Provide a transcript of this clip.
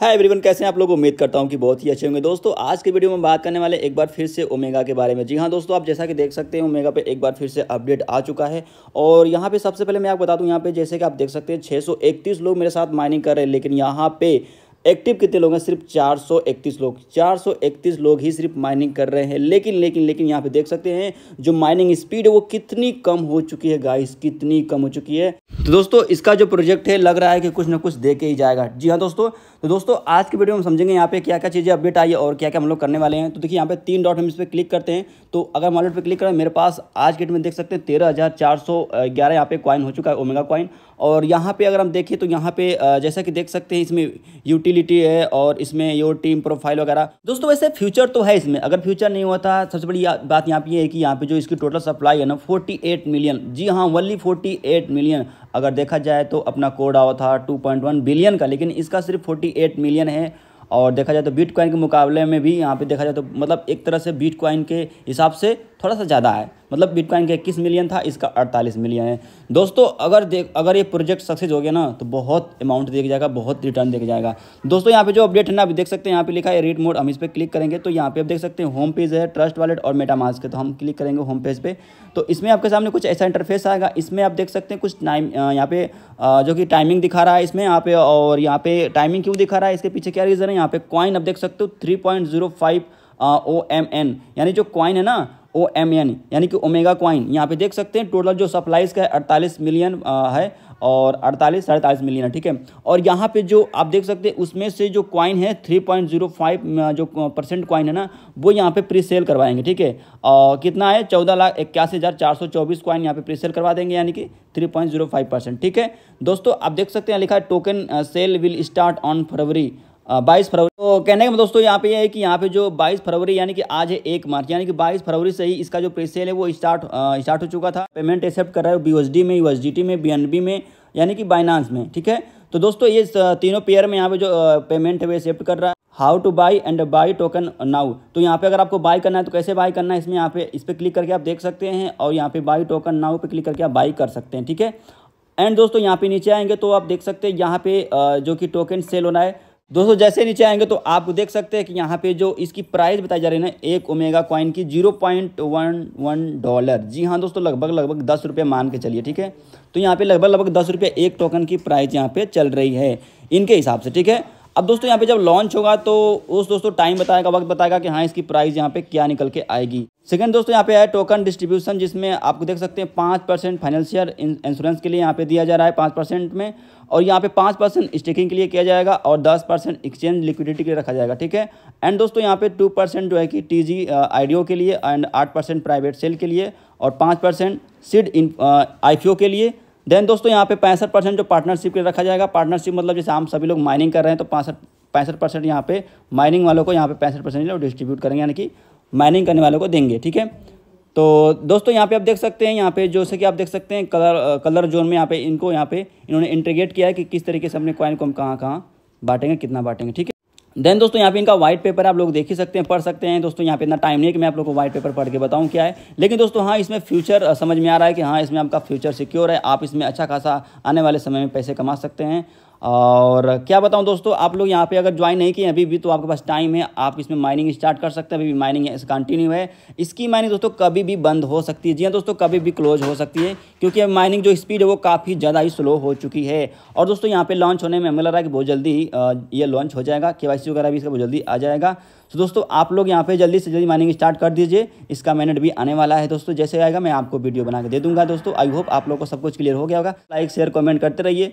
hi everyone कैसे हैं आप लोग उम्मीद करता हूं कि बहुत ही अच्छे होंगे दोस्तों आज के वीडियो में बात करने वाले एक बार फिर से ओमेगा के बारे में जी हाँ दोस्तों आप जैसा कि देख सकते हैं ओमेगा पे एक बार फिर से अपडेट आ चुका है और यहाँ पे सबसे पहले मैं आपको बता दूँ यहाँ पे जैसे कि आप देख सकते हैं छः लोग मेरे साथ माइनिंग कर रहे हैं लेकिन यहाँ पे एक्टिव कितने लोग हैं सिर्फ 431 लोग 431 लोग ही सिर्फ माइनिंग कर रहे हैं लेकिन लेकिन लेकिन यहाँ पे देख सकते हैं जो माइनिंग स्पीड है वो कितनी कम हो चुकी है गाइस कितनी कम हो चुकी है तो दोस्तों इसका जो प्रोजेक्ट है लग रहा है कि कुछ ना कुछ दे के ही जाएगा जी हाँ दोस्तों तो दोस्तों आज की वीडियो में समझेंगे यहाँ पे क्या क्या चीज़ें अपडेट आई है और क्या क्या हम लोग करने वाले हैं तो देखिए यहाँ पे तीन डॉट हम इस पर क्लिक करते हैं तो अगर वॉलेट पर क्लिक करें मेरे पास आज के डेट में देख सकते हैं तेरह हज़ार चार सौ ग्यारह यहाँ पे कॉइन हो चुका है ओमेगा कॉइन और यहाँ पे अगर हम देखें तो यहाँ पे जैसा कि देख सकते हैं इसमें यूटिलिटी है और इसमें योर टीम प्रोफाइल वगैरह दोस्तों वैसे फ्यूचर तो है इसमें अगर फ्यूचर नहीं हुआ था सबसे बड़ी बात यहाँ पर यह है कि यहाँ पर जो इसकी टोटल सप्लाई है ना फोर्टी मिलियन जी हाँ वनली फोर्टी मिलियन अगर देखा जाए तो अपना कोड आवा था टू बिलियन का लेकिन इसका सिर्फ फोर्टी मिलियन है और देखा जाए तो बिट के मुकाबले में भी यहाँ पर देखा जाए तो मतलब एक तरह से बिट के हिसाब से थोड़ा सा ज़्यादा है मतलब बिटकॉइन का इक्कीस मिलियन था इसका अड़तालीस मिलियन है दोस्तों अगर देख अगर ये प्रोजेक्ट सक्सेस हो गया ना तो बहुत अमाउंट देख जाएगा बहुत रिटर्न देख जाएगा दोस्तों यहाँ पे जो अपडेट है ना आप देख सकते हैं यहाँ पे लिखा है रेट मोड हम इस पर क्लिक करेंगे तो यहाँ पे आप देख सकते हैं होम पेज है ट्रस्ट वालेट और मेटामास के तो हम क्लिक करेंगे होम पेज पे तो इसमें आपके सामने कुछ ऐसा इंटरफेस आएगा इसमें आप देख सकते हैं कुछ टाइम यहाँ पे जो कि टाइमिंग दिखा रहा है इसमें यहाँ पे और यहाँ पे टाइमिंग क्यों दिखा रहा है इसके पीछे क्या रीज़न है यहाँ पे कॉइन आप देख सकते हो three point zero five O M N यानी जो क्वाइन है ना ओ एम एन यानी कि ओमेगा क्वाइन यहाँ पे देख सकते हैं टोटल जो सप्लाईज का है अड़तालीस मिलियन है और अड़तालीस साढ़े मिलियन है ठीक है और यहाँ पे जो आप देख सकते हैं उसमें से जो क्वाइन है थ्री पॉइंट जीरो फाइव जो परसेंट क्वाइन है ना वो यहाँ पे प्री सेल करवाएंगे ठीक है और कितना है चौदह लाख इक्यासी हज़ार चार सौ चौबीस क्वाइन यहाँ पे प्री सेल करवा देंगे यानी कि three point zero five percent ठीक है दोस्तों आप देख सकते हैं लिखा है token sale will start on February बाईस फरवरी तो कहने का मतलब दोस्तों यहाँ पे ये यह है कि यहाँ पे जो 22 फरवरी यानी कि आज है एक मार्च यानी कि 22 फरवरी से ही इसका जो प्रीसेल है वो स्टार्ट स्टार्ट हो चुका था पेमेंट एक्सेप्ट कर रहा है बी में यू में बी में यानी कि बाइनांस में ठीक है तो दोस्तों ये तीनों पेयर में यहाँ पे जो पेमेंट है वो एक्सेप्ट कर रहा है how to buy and buy token now तो यहाँ पे अगर आपको बाई करना है तो कैसे बाई करना है इसमें यहाँ पे इस पर क्लिक करके आप देख सकते हैं और यहाँ पे बाई टोकन नाउ पे क्लिक करके आप बाई कर सकते हैं ठीक है एंड दोस्तों यहाँ पे नीचे आएंगे तो आप देख सकते हैं यहाँ पे जो कि टोकन सेल होना है दोस्तों जैसे नीचे आएंगे तो आप देख सकते हैं कि यहाँ पे जो इसकी प्राइस बताई जा रही है ना एक ओमेगा कॉइन की zero point one one dollar जी हाँ दोस्तों लगभग लगभग दस रुपये मान के चलिए ठीक है तो यहाँ पे लगभग लगभग दस रुपये एक टोकन की प्राइस यहाँ पे चल रही है इनके हिसाब से ठीक है अब दोस्तों यहाँ पे जब लॉन्च होगा तो उस दोस्तों टाइम बताएगा वक्त बताएगा कि हाँ इसकी प्राइस यहाँ पे क्या निकल के आएगी सेकंड दोस्तों यहाँ पे है टोकन डिस्ट्रीब्यूशन जिसमें आपको देख सकते हैं पाँच परसेंट फाइनेंशियल इंश्योरेंस के लिए यहाँ पे दिया जा रहा है पाँच परसेंट में और यहाँ पे पाँच परसेंट स्टेकिंग के लिए किया जाएगा और दस परसेंट एक्सचेंज लिक्विडिटी के लिए रखा जाएगा ठीक है एंड दोस्तों यहाँ पे टू परसेंट जो है कि टी जी के लिए एंड आठ प्राइवेट सेल के लिए और पाँच सीड इन आई के लिए देन दोस्तों यहाँ पे पैंसठ परसेंट जो पार्टनरशिप के रखा जाएगा पार्टनरशिप मतलब जैसे हम सभी लोग माइनिंग कर रहे हैं तो पैंसठ पैंसठ परसेंट यहाँ पे माइनिंग वालों को यहाँ पे पैंसठ परसेंट डिस्ट्रीब्यूट करेंगे यानी कि माइनिंग करने वालों को देंगे ठीक है तो दोस्तों यहाँ पे आप देख सकते हैं यहाँ पे जैसे कि आप देख सकते हैं कलर कलर जोन में यहाँ पे इनको यहाँ पे इन्होंने इंटीग्रेट किया है कि किस तरीके से अपने कॉइन को हम कहाँ कहाँ बांटेंगे कितना बांटेंगे ठीक है देन दोस्तों यहाँ पे इनका व्हाइट पेपर आप लोग देख ही सकते हैं पढ़ सकते हैं दोस्तों यहाँ पे इतना टाइम नहीं है कि मैं आप लोगों को व्हाइट पेपर पढ़ के बताऊँ क्या है लेकिन दोस्तों हाँ इसमें फ्यूचर समझ में आ रहा है कि हाँ इसमें आपका फ्यूचर सिक्योर है आप इसमें अच्छा खासा आने वाले समय में पैसे कमा सकते हैं और क्या बताऊं दोस्तों आप लोग यहाँ पे अगर ज्वाइन नहीं किए अभी भी तो आपके पास टाइम है आप इसमें माइनिंग स्टार्ट कर सकते हैं अभी भी माइनिंग कंटिन्यू है इसकी माइनिंग दोस्तों कभी भी बंद हो सकती है जी हाँ दोस्तों कभी भी क्लोज हो सकती है क्योंकि अब माइनिंग जो स्पीड है वो काफ़ी ज़्यादा ही स्लो हो चुकी है और दोस्तों यहाँ पर लॉन्च होने में हमें लग रहा है कि बहुत जल्दी ये लॉन्च हो जाएगा के वगैरह भी इसका बहुत जल्दी आ जाएगा तो दोस्तों आप लोग यहाँ पे जल्दी से जल्दी माइनिंग स्टार्ट कर दीजिए इसका मैनेट भी आने वाला है दोस्तों जैसे आएगा मैं आपको वीडियो बना के दे दूंगा दोस्तों आई होप आप लोग को सब कुछ क्लियर हो गया होगा लाइक शेयर कमेंट करते रहिए